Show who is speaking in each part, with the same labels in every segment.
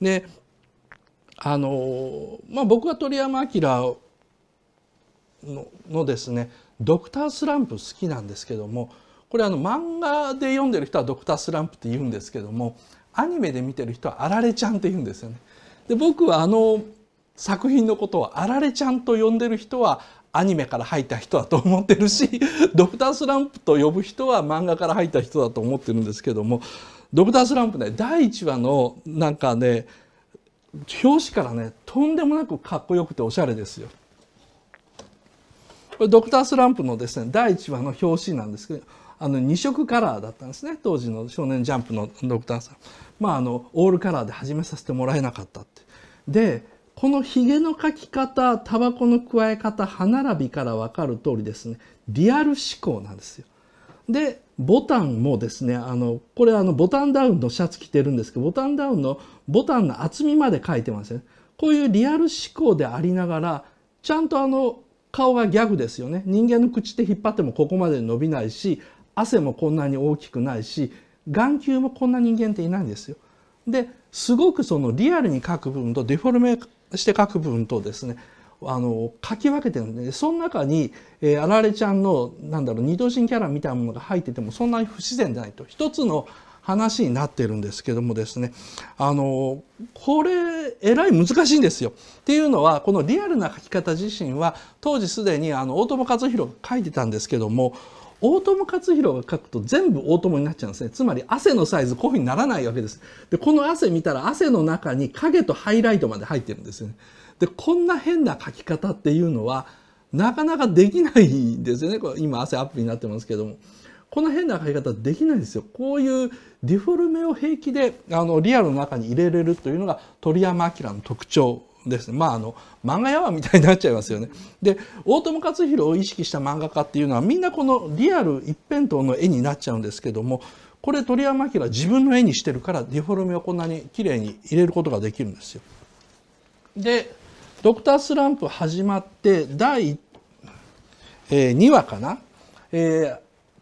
Speaker 1: であの、まあ、僕は鳥山明ののですね「ドクター・スランプ」好きなんですけどもこれあの漫画で読んでる人は「ドクター・スランプ」って言うんですけどもアニメで見てる人は「あられちゃん」って言うんですよね。で僕はあの作品のことを「あられちゃん」と呼んでる人はアニメから入った人だと思ってるし「ドクター・スランプ」と呼ぶ人は漫画から入った人だと思ってるんですけどもドクタースランプね第1話のなんかね表紙からねとんでもなくかっこよくておしゃれですよ。これドクタースランプのですね第1話の表紙なんですけどあの2色カラーだったんですね当時の「少年ジャンプ」のドクターさんまああのオールカラーで始めさせてもらえなかったってでこのひげの描き方タバコの加え方歯並びから分かる通りですねリアル思考なんですよでボタンもですね、あの、これあのボタンダウンのシャツ着てるんですけど、ボタンダウンのボタンの厚みまで書いてますね。こういうリアル思考でありながら、ちゃんとあの、顔がギャグですよね。人間の口って引っ張ってもここまで伸びないし、汗もこんなに大きくないし、眼球もこんな人間っていないんですよ。で、すごくそのリアルに書く部分とデフォルメして書く部分とですね、あの書き分けてるんで、その中に、えー、あられちゃんのなんだろう二等身キャラみたいなものが入っててもそんなに不自然でないと一つの話になってるんですけどもですねあのこれえらい難しいんですよ。っていうのはこのリアルな書き方自身は当時すでにあの大友克洋が書いてたんですけども大友克洋が書くと全部大友になっちゃうんですね。つまり汗のサイズこういうふうにならないわけです。で、この汗見たら汗の中に影とハイライトまで入ってるんですよね。で、こんな変な書き方っていうのは、なかなかできないですよね。今、汗アップになってますけども。この変な書き方できないですよ。こういうディフォルメを平気であのリアルの中に入れれるというのが鳥山明の特徴ですまああの漫画やわみたいになっちゃいますよね。で大友克洋を意識した漫画家っていうのはみんなこのリアル一辺倒の絵になっちゃうんですけどもこれ鳥山明は自分の絵にしてるからディフォルメをこんなに綺麗に入れることができるんですよ。でドクタースランプ始まって第、2話かな、えー、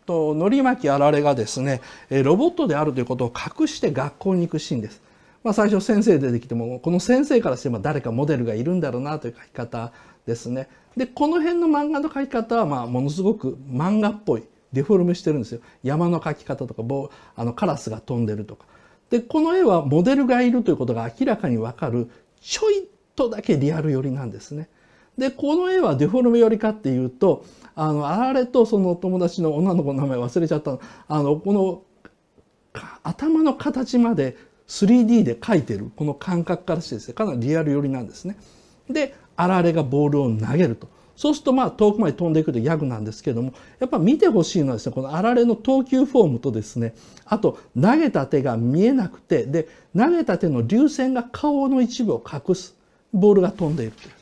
Speaker 1: とのり巻きあられがですねロボットであるということを隠して学校に行くシーンです。まあ、最初先生出てきてもこの先生からしても誰かモデルがいるんだろうなという書き方ですね。でこの辺の漫画の描き方はまあものすごく漫画っぽいデフォルメしてるんですよ山の描き方とかあのカラスが飛んでるとか。でこの絵はモデルがいるということが明らかに分かるちょいとだけリアル寄りなんですね。でこの絵はデフォルメ寄りかっていうとあのあられとその友達の女の子の名前忘れちゃったあのこの頭の形まで 3D で描いてるこの感覚からしてですねかなりリアル寄りなんですね。であられがボールを投げると。そうするとまあ遠くまで飛んでいくとギャグなんですけどもやっぱ見てほしいのはですねこのあられの投球フォームとですねあと投げた手が見えなくてで投げた手の流線が顔の一部を隠すボールが飛んでいるという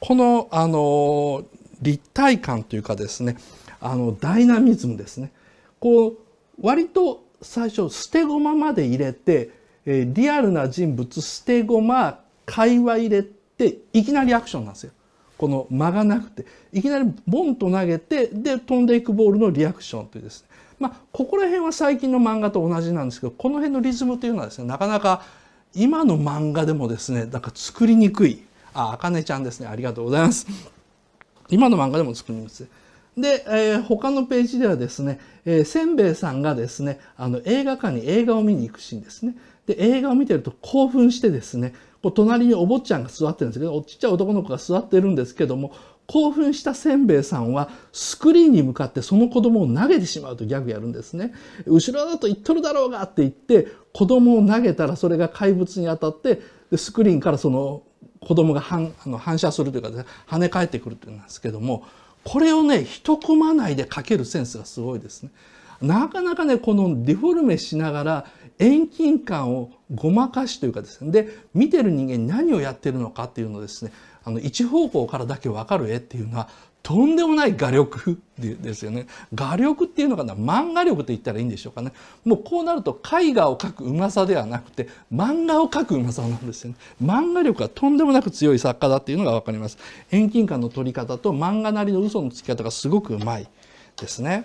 Speaker 1: このあの立体感というかですねあのダイナミズムですねこう割と最初捨て駒まで入れて、えリアルな人物捨て駒会話入れていきなりアクションなんですよこの間がなくていきなりボンと投げてで飛んでいくボールのリアクションというですねまあここら辺は最近の漫画と同じなんですけどこの辺のリズムというのはですねなかなか今の漫画でもですねなんか作りにくいああかねちゃんですねありがとうございます今の漫画でも作りにくいで、えー、他のページではですね、えー、せんべいさんがですねあの映画館に映画を見に行くシーンですねで映画を見てると興奮してですねこう隣にお坊ちゃんが座ってるんですけど、ちっちゃい男の子が座ってるんですけども、興奮したせんべいさんはスクリーンに向かってその子供を投げてしまうとギャグやるんですね。後ろだと言っとるだろうがって言って子供を投げたらそれが怪物に当たってスクリーンからその子供が反あの反射するというか、ね、跳ね返ってくるというんですけどもこれをね一コマ内で描けるセンスがすごいですね。なかなかねこのデフォルメしながら遠近感をごまかしというかですねで見てる人間に何をやってるのかっていうのをですねあの一方向からだけ分かる絵っていうのはとんでもない画力ですよね画力っていうのかな漫画力と言ったらいいんでしょうかねもうこうなると絵画を描くうまさではなくて漫画を描くうまさなんですよね漫画力がとんでもなく強い作家だっていうのが分かります遠近感の取り方と漫画なりの嘘のつき方がすごくうまいですね